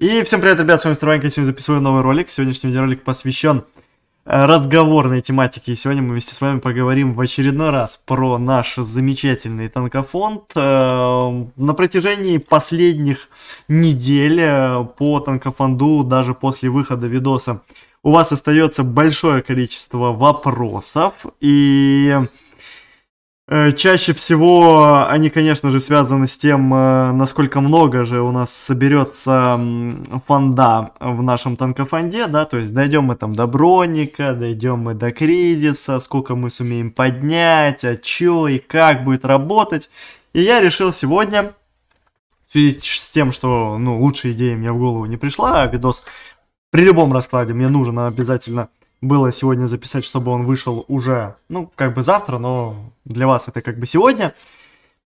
И всем привет, ребят, с вами Страванька, сегодня записываю новый ролик. Сегодняшний видеоролик посвящен э, разговорной тематике. И сегодня мы вместе с вами поговорим в очередной раз про наш замечательный танкофонд. Э, на протяжении последних недель э, по танкофонду, даже после выхода видоса, у вас остается большое количество вопросов. И Э, чаще всего они, конечно же, связаны с тем, э, насколько много же у нас соберется фонда в нашем танкофонде, да, то есть дойдем мы там до Броника, дойдем мы до Кризиса, сколько мы сумеем поднять, а чё и как будет работать. И я решил сегодня, в связи с тем, что, ну, лучшая идея мне в голову не пришла, а видос при любом раскладе мне нужен обязательно было сегодня записать, чтобы он вышел уже, ну, как бы завтра, но для вас это как бы сегодня.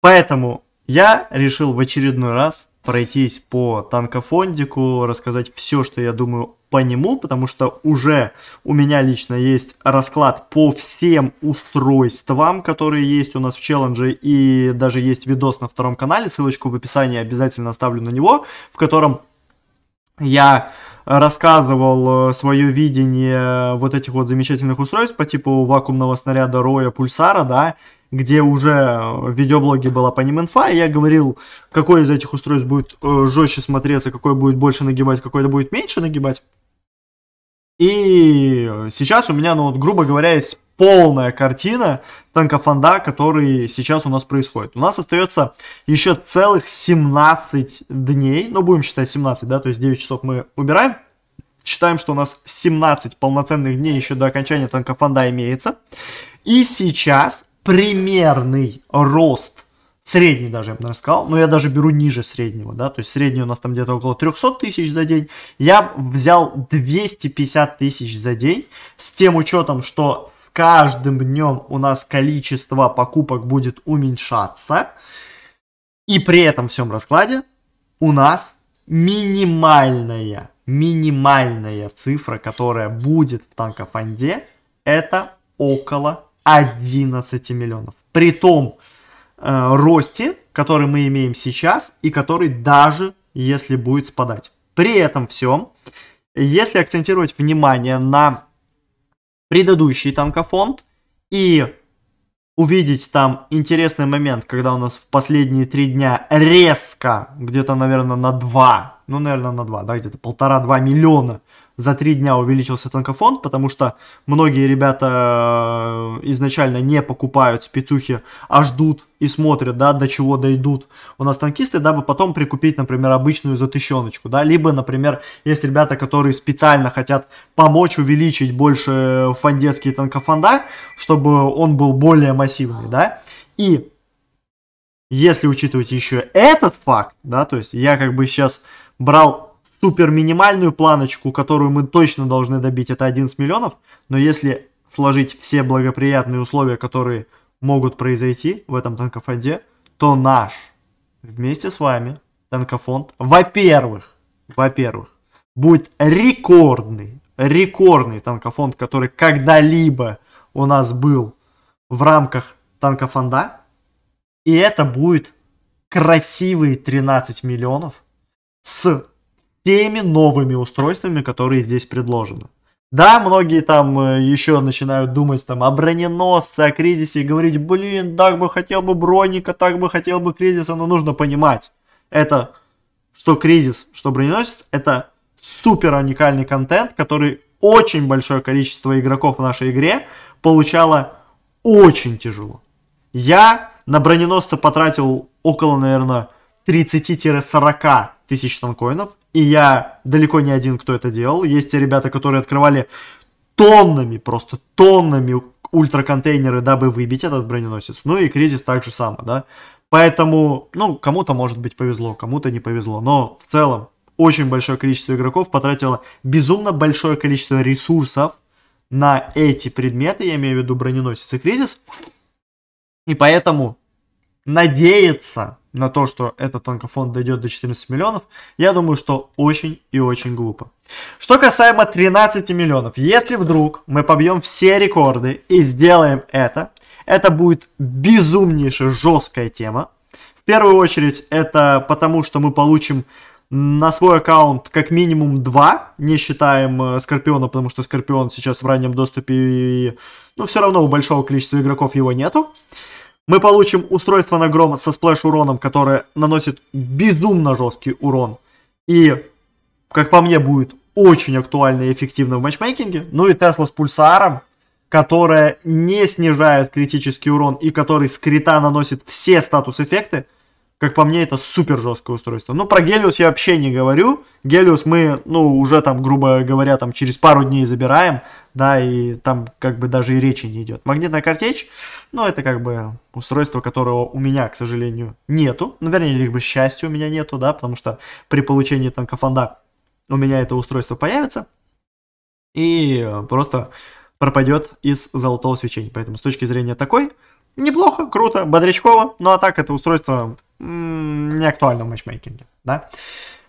Поэтому я решил в очередной раз пройтись по танкофондику, рассказать все, что я думаю по нему, потому что уже у меня лично есть расклад по всем устройствам, которые есть у нас в челлендже, и даже есть видос на втором канале, ссылочку в описании обязательно оставлю на него, в котором я рассказывал э, свое видение э, вот этих вот замечательных устройств по типу вакуумного снаряда Роя Пульсара, да, где уже в э, видеоблоге была по ним инфа, и я говорил, какой из этих устройств будет жестче смотреться, какой будет больше нагибать, какой будет меньше нагибать. И сейчас у меня, ну вот, грубо говоря, есть полная картина танка фонда, который сейчас у нас происходит. У нас остается еще целых 17 дней, ну будем считать 17, да, то есть 9 часов мы убираем. Считаем, что у нас 17 полноценных дней еще до окончания танка фонда имеется. И сейчас примерный рост средний даже, я бы даже сказал, но я даже беру ниже среднего, да, то есть средний у нас там где-то около 300 тысяч за день, я взял 250 тысяч за день, с тем учетом, что каждым днем у нас количество покупок будет уменьшаться. И при этом всем раскладе у нас минимальная, минимальная цифра, которая будет в танкофанде, это около 11 миллионов. При том э, росте, который мы имеем сейчас и который даже если будет спадать. При этом всем, если акцентировать внимание на предыдущий танкофонд и увидеть там интересный момент, когда у нас в последние три дня резко, где-то, наверное, на 2, ну, наверное, на 2, да, где-то полтора-два миллиона за три дня увеличился танкофон, потому что многие ребята э, изначально не покупают спецухи, а ждут и смотрят, да, до чего дойдут у нас танкисты, дабы потом прикупить, например, обычную затыщеночку, да, либо, например, есть ребята, которые специально хотят помочь увеличить больше фандетский танкофонда, чтобы он был более массивный, да, и если учитывать еще этот факт, да, то есть я как бы сейчас брал супер минимальную планочку, которую мы точно должны добить, это 11 миллионов, но если сложить все благоприятные условия, которые могут произойти в этом танкофонде, то наш вместе с вами танкофонд, во-первых, во-первых, будет рекордный, рекордный танкофонд, который когда-либо у нас был в рамках танкофонда, и это будет красивые 13 миллионов с теми новыми устройствами, которые здесь предложены. Да, многие там э, еще начинают думать там о броненосце, о кризисе и говорить, блин, так бы хотел бы броника, так бы хотел бы кризиса, но нужно понимать, это что кризис, что броненосец, это супер уникальный контент, который очень большое количество игроков в нашей игре получало очень тяжело. Я на броненосца потратил около, наверное, 30-40 тысяч тонкоинов. И я далеко не один, кто это делал. Есть те ребята, которые открывали тоннами, просто тоннами ультраконтейнеры, дабы выбить этот броненосец. Ну и кризис так же само, да. Поэтому, ну, кому-то, может быть, повезло, кому-то не повезло. Но в целом очень большое количество игроков потратило безумно большое количество ресурсов на эти предметы, я имею в виду броненосец и кризис. И поэтому надеяться, на то, что этот танкофон дойдет до 14 миллионов, я думаю, что очень и очень глупо. Что касаемо 13 миллионов, если вдруг мы побьем все рекорды и сделаем это, это будет безумнейшая жесткая тема. В первую очередь это потому, что мы получим на свой аккаунт как минимум 2, не считаем э, Скорпиона, потому что Скорпион сейчас в раннем доступе, и, ну, все равно у большого количества игроков его нету. Мы получим устройство на грома со сплэш-уроном, которое наносит безумно жесткий урон. И, как по мне, будет очень актуально и эффективно в матчмейкинге. Ну и Тесла с пульсаром, которая не снижает критический урон и который с крита наносит все статус-эффекты. Как по мне, это супер жесткое устройство. но про Гелиус я вообще не говорю. Гелиус мы, ну, уже там, грубо говоря, там через пару дней забираем, да, и там как бы даже и речи не идет. Магнитная картечь, ну, это как бы устройство, которого у меня, к сожалению, нету. Ну, вернее, либо счастья у меня нету, да, потому что при получении там кафанда у меня это устройство появится. И просто пропадет из золотого свечения. Поэтому с точки зрения такой, неплохо, круто, бодрячково. Ну а так это устройство неактуальном матчмейкинге, да.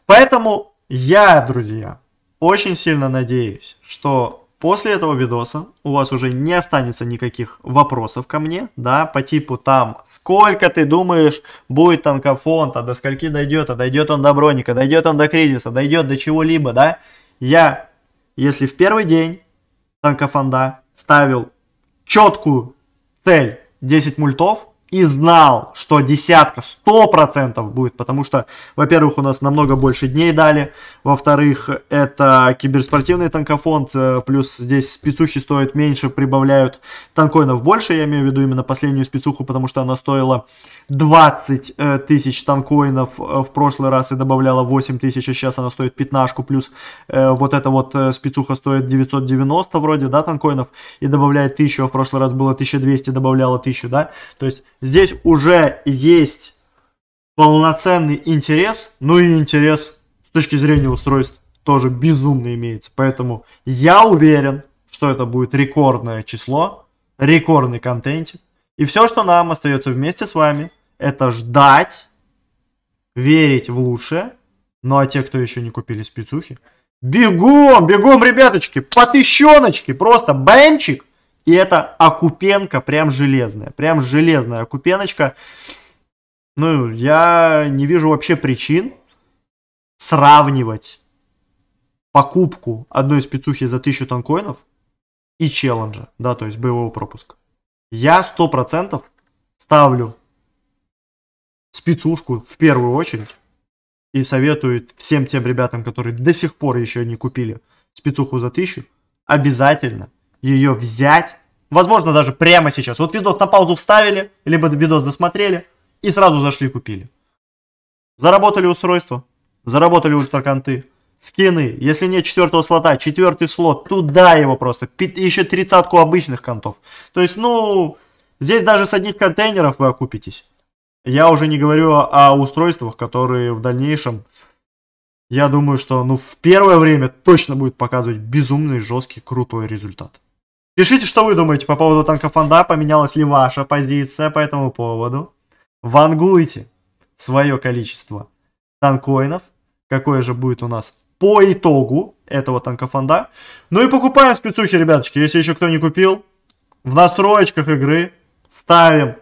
Поэтому я, друзья, очень сильно надеюсь, что после этого видоса у вас уже не останется никаких вопросов ко мне, да, по типу там, сколько ты думаешь будет танкофонта, до скольки дойдет, а дойдет он до броника, дойдет он до кризиса, дойдет до чего-либо, да. Я, если в первый день танкофонда ставил четкую цель 10 мультов, и знал, что десятка 100% будет, потому что, во-первых, у нас намного больше дней дали, во-вторых, это киберспортивный танкофонд, э, плюс здесь спецухи стоят меньше, прибавляют танкоинов больше, я имею в виду именно последнюю спецуху, потому что она стоила 20 э, тысяч танкоинов э, в прошлый раз и добавляла 8 тысяч, а сейчас она стоит 15, плюс вот эта вот спецуха стоит 990 вроде, да, танкоинов, и добавляет 1000, а в прошлый раз было 1200, добавляла 1000, да, то есть здесь уже есть полноценный интерес, ну и интерес с точки зрения устройств тоже безумно имеется. Поэтому я уверен, что это будет рекордное число, рекордный контент. И все, что нам остается вместе с вами, это ждать, верить в лучшее. Ну а те, кто еще не купили спецухи, бегом, бегом, ребяточки, по просто бэмчик. И это окупенка прям железная. Прям железная окупеночка. Ну, я не вижу вообще причин сравнивать покупку одной спецухи за 1000 танкоинов и челленджа, да, то есть боевого пропуска. Я 100% ставлю спецушку в первую очередь и советую всем тем ребятам, которые до сих пор еще не купили спецуху за 1000, обязательно ее взять, возможно, даже прямо сейчас. Вот видос на паузу вставили, либо видос досмотрели и сразу зашли купили. Заработали устройство, заработали ультраконты, скины. Если нет четвертого слота, четвертый слот, туда его просто. Еще тридцатку обычных контов. То есть, ну, здесь даже с одних контейнеров вы окупитесь. Я уже не говорю о устройствах, которые в дальнейшем, я думаю, что ну в первое время точно будет показывать безумный, жесткий, крутой результат. Пишите, что вы думаете по поводу танка Фонда, поменялась ли ваша позиция по этому поводу. Вангуйте свое количество танкоинов, какое же будет у нас по итогу этого танкофонда. Ну и покупаем спецухи, ребяточки, если еще кто не купил. В настроечках игры ставим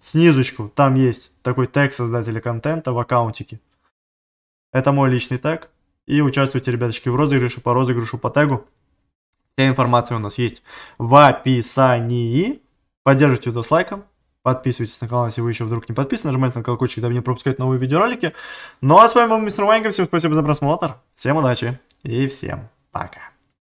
снизочку, там есть такой тег создателя контента в аккаунтике. Это мой личный тег. И участвуйте, ребяточки, в розыгрыше по розыгрышу по тегу. Вся информация у нас есть в описании. Поддержите видос лайком, подписывайтесь на канал, если вы еще вдруг не подписаны, нажимайте на колокольчик, дабы не пропускать новые видеоролики. Ну а с вами был Мистер Ванька, всем спасибо за просмотр, всем удачи и всем пока.